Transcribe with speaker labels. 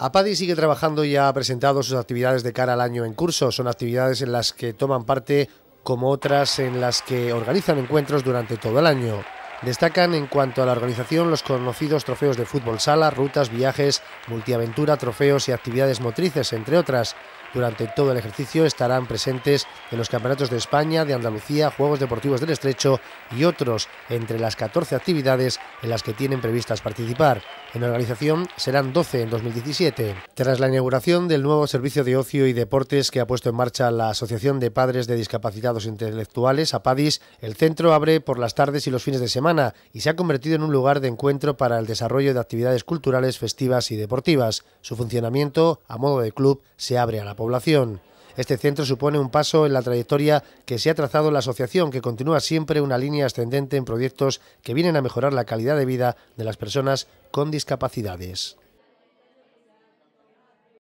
Speaker 1: APADI sigue trabajando y ha presentado sus actividades de cara al año en curso. Son actividades en las que toman parte como otras en las que organizan encuentros durante todo el año. Destacan en cuanto a la organización los conocidos trofeos de fútbol sala, rutas, viajes, multiaventura, trofeos y actividades motrices, entre otras. Durante todo el ejercicio estarán presentes en los campeonatos de España, de Andalucía, Juegos Deportivos del Estrecho y otros, entre las 14 actividades en las que tienen previstas participar. En organización serán 12 en 2017. Tras la inauguración del nuevo servicio de ocio y deportes que ha puesto en marcha la Asociación de Padres de Discapacitados Intelectuales, APADIS, el centro abre por las tardes y los fines de semana y se ha convertido en un lugar de encuentro para el desarrollo de actividades culturales, festivas y deportivas. Su funcionamiento, a modo de club, se abre a la población. Este centro supone un paso en la trayectoria que se ha trazado la asociación, que continúa siempre una línea ascendente en proyectos que vienen a mejorar la calidad de vida de las personas con discapacidades.